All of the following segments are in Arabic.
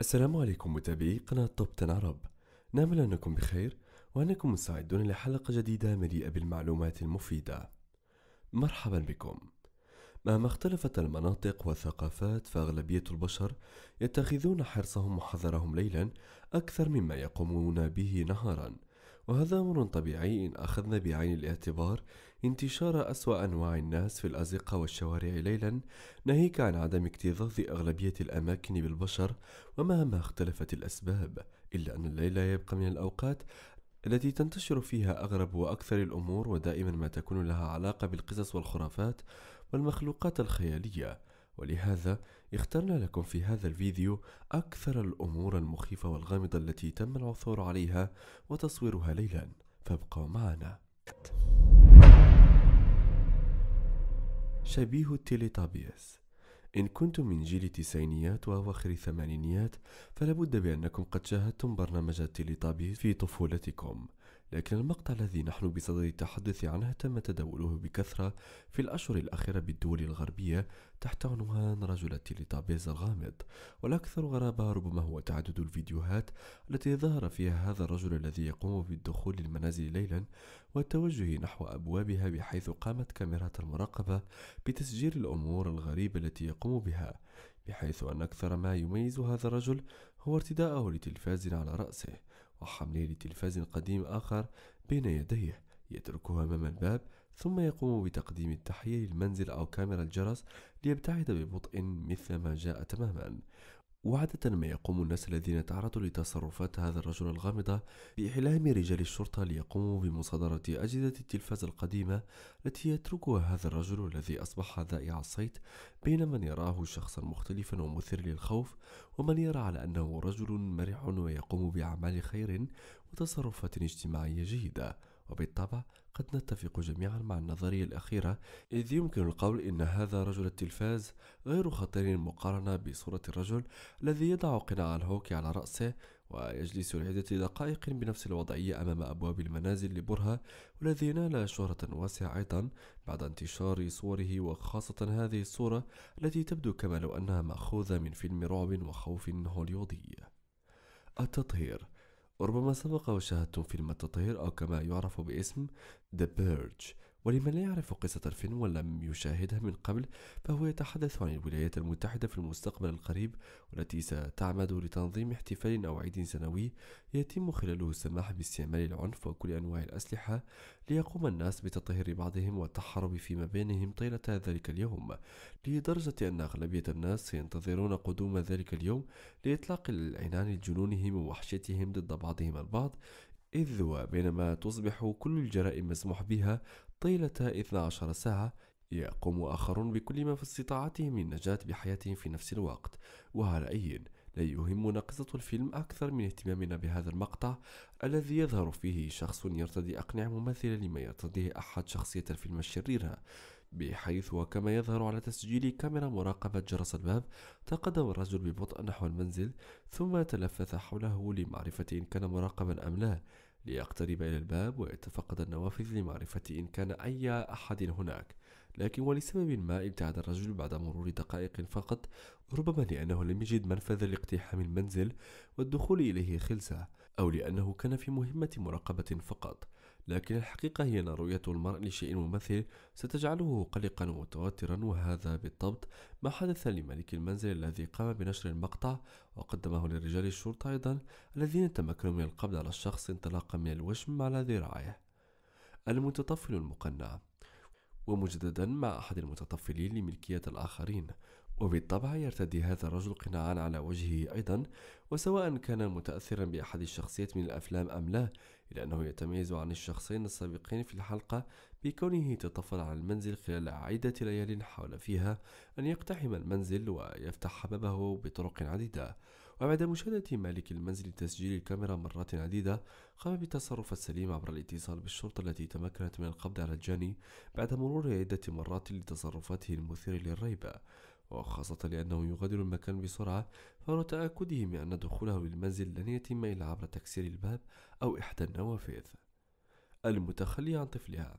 السلام عليكم متابعي قناة تن عرب نامل أنكم بخير وأنكم مستعدون لحلقة جديدة مليئة بالمعلومات المفيدة مرحبا بكم مهما اختلفت المناطق والثقافات فأغلبية البشر يتخذون حرصهم وحذرهم ليلا أكثر مما يقومون به نهارا وهذا أمر طبيعي إن أخذنا بعين الاعتبار انتشار أسوأ أنواع الناس في الأزقة والشوارع ليلا ناهيك عن عدم اكتظاظ أغلبية الأماكن بالبشر ومهما اختلفت الأسباب إلا أن الليل يبقى من الأوقات التي تنتشر فيها أغرب وأكثر الأمور ودائما ما تكون لها علاقة بالقصص والخرافات والمخلوقات الخيالية ولهذا اخترنا لكم في هذا الفيديو أكثر الأمور المخيفة والغامضة التي تم العثور عليها وتصويرها ليلا فابقوا معنا شبيه التيليتابيس إن كنتم من جيل التسعينيات وأواخر الثمانينيات فلابد بأنكم قد شاهدتم برنامج التيليتابيس في طفولتكم لكن المقطع الذي نحن بصدد التحدث عنه تم تداوله بكثرة في الأشهر الأخيرة بالدول الغربية تحت عنوان رجل التليتابيز الغامض والأكثر غرابة ربما هو تعدد الفيديوهات التي ظهر فيها هذا الرجل الذي يقوم بالدخول للمنازل ليلا والتوجه نحو أبوابها بحيث قامت كاميرات المراقبة بتسجيل الأمور الغريبة التي يقوم بها بحيث أن أكثر ما يميز هذا الرجل هو ارتداءه لتلفاز على رأسه وحملي لتلفاز قديم آخر بين يديه يتركه أمام الباب ثم يقوم بتقديم التحية للمنزل أو كاميرا الجرس ليبتعد ببطء مثلما جاء تماما وعادة ما يقوم الناس الذين تعرضوا لتصرفات هذا الرجل الغامضة بإعلام رجال الشرطة ليقوموا بمصادرة أجهزة التلفاز القديمة التي يتركها هذا الرجل الذي أصبح ذائع الصيت بين من يراه شخصا مختلفا ومثير للخوف ومن يرى على أنه رجل مرح ويقوم بأعمال خير وتصرفات اجتماعية جيدة وبالطبع قد نتفق جميعا مع النظرية الأخيرة إذ يمكن القول إن هذا رجل التلفاز غير خطير مقارنة بصورة الرجل الذي يضع قناع الهوكي على رأسه ويجلس لعدة دقائق بنفس الوضعية أمام أبواب المنازل لبرهة والذي نال شهرة واسعة أيضا بعد انتشار صوره وخاصة هذه الصورة التي تبدو كما لو أنها مأخوذة من فيلم رعب وخوف هوليودي التطهير وربما سبق وشاهدتم فيلم التطهير أو كما يعرف باسم The Purge ولمن لا يعرف قصة الفيلم ولم يشاهدها من قبل فهو يتحدث عن الولايات المتحدة في المستقبل القريب والتي ستعمد لتنظيم احتفال أو عيد سنوي يتم خلاله السماح باستعمال العنف وكل أنواع الأسلحة ليقوم الناس بتطهير بعضهم والتحرب فيما بينهم طيلة ذلك اليوم لدرجة أن أغلبية الناس ينتظرون قدوم ذلك اليوم لإطلاق العنان لجنونهم ووحشتهم ضد بعضهم البعض إذ وبينما تصبح كل الجرائم مسموح بها طيلة 12 ساعة يقوم آخرون بكل ما في استطاعتهم من نجاة بحياتهم في نفس الوقت وعلى أي لا يهمنا قصة الفيلم أكثر من اهتمامنا بهذا المقطع الذي يظهر فيه شخص يرتدي أقنعة مماثلة لما يرتديه أحد شخصية الفيلم الشريرة بحيث وكما يظهر على تسجيل كاميرا مراقبة جرس الباب تقدم الرجل ببطء نحو المنزل ثم تلفث حوله لمعرفة إن كان مراقبا أم لا ليقترب إلى الباب ويتفقد النوافذ لمعرفة إن كان أي أحد هناك لكن ولسبب ما ابتعد الرجل بعد مرور دقائق فقط ربما لأنه لم يجد منفذا لاقتحام المنزل والدخول إليه خلسة أو لأنه كان في مهمة مراقبة فقط لكن الحقيقة هي أن رؤية المرء لشيء ممثل ستجعله قلقا ومتوترا وهذا بالضبط ما حدث لملك المنزل الذي قام بنشر المقطع وقدمه لرجال الشرطة أيضا الذين تمكنوا من القبض على الشخص انطلاقا من الوشم على ذراعه المتطفل المقنع ومجددا مع أحد المتطفلين لملكية الآخرين وبالطبع يرتدي هذا الرجل قناعا على وجهه أيضا وسواء كان متأثرا بأحد الشخصيات من الأفلام أم لا إلا أنه يتميز عن الشخصين السابقين في الحلقة بكونه تطفل على المنزل خلال عدة ليال حاول فيها أن يقتحم المنزل ويفتح بابه بطرق عديدة وبعد مشاهدة مالك المنزل تسجيل الكاميرا مرات عديدة قام بالتصرف السليم عبر الاتصال بالشرطة التي تمكنت من القبض على الجاني بعد مرور عدة مرات لتصرفاته المثيرة للريبة وخاصة لأنه يغادر المكان بسرعة تأكده تأكدهم أن دخوله للمنزل لن يتم إلا عبر تكسير الباب أو إحدى النوافذ المتخلي عن طفلها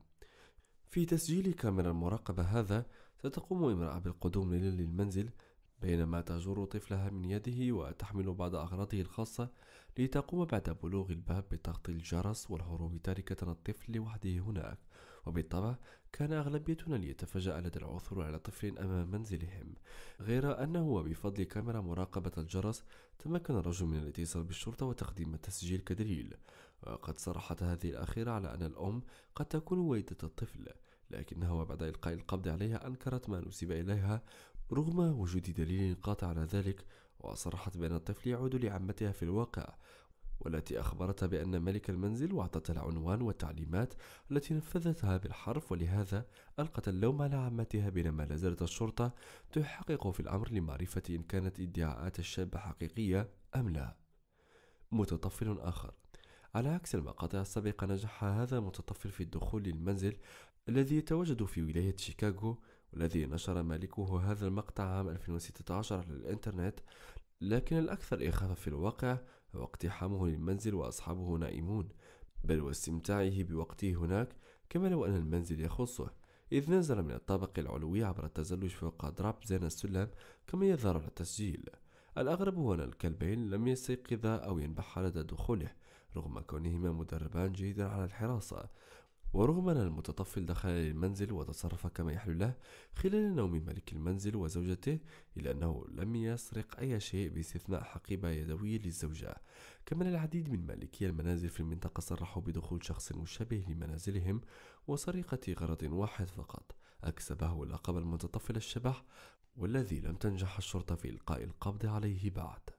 في تسجيل كاميرا المراقبة هذا ستقوم امرأة بالقدوم للمنزل بينما تجر طفلها من يده وتحمل بعض أغراضه الخاصة لتقوم بعد بلوغ الباب بتغطي الجرس والهروب تاركة الطفل لوحده هناك وبالطبع كان أغلبيتنا ليتفاجأ لدى العثور على طفل أمام منزلهم غير أنه بفضل كاميرا مراقبة الجرس تمكن الرجل من الاتصال بالشرطة وتقديم التسجيل كدليل وقد صرحت هذه الأخيرة على أن الأم قد تكون والدة الطفل لكنها بعد إلقاء القبض عليها أنكرت ما نسب إليها رغم وجود دليل قاطع على ذلك وصرحت بأن الطفل يعود لعمتها في الواقع والتي أخبرتها بأن ملك المنزل وأعطتها العنوان والتعليمات التي نفذتها بالحرف ولهذا ألقت اللوم على عمتها بينما لا زالت الشرطة تحقق في الأمر لمعرفة إن كانت ادعاءات الشاب حقيقية أم لا متطفل آخر على عكس المقاطع السابقة نجح هذا المتطفل في الدخول للمنزل الذي يتواجد في ولاية شيكاغو والذي نشر مالكه هذا المقطع عام 2016 على الإنترنت لكن الأكثر إخافة في الواقع هو اقتحامه للمنزل وأصحابه نائمون بل واستمتاعه بوقته هناك كما لو أن المنزل يخصه إذ نزل من الطابق العلوي عبر التزلج فوق دراب زين السلم كما يظهر على التسجيل الأغرب هو أن الكلبين لم يستيقظا أو ينبحا لدى دخوله رغم كونهما مدربان جيدا على الحراسة ورغم أن المتطفل دخل للمنزل وتصرف كما يحلو له خلال نوم ملك المنزل وزوجته إلا أنه لم يسرق أي شيء باستثناء حقيبة يدوية للزوجة كما العديد من مالكي المنازل في المنطقة صرحوا بدخول شخص مشابه لمنازلهم وسرقة غرض واحد فقط أكسبه لقب المتطفل الشبح والذي لم تنجح الشرطة في إلقاء القبض عليه بعد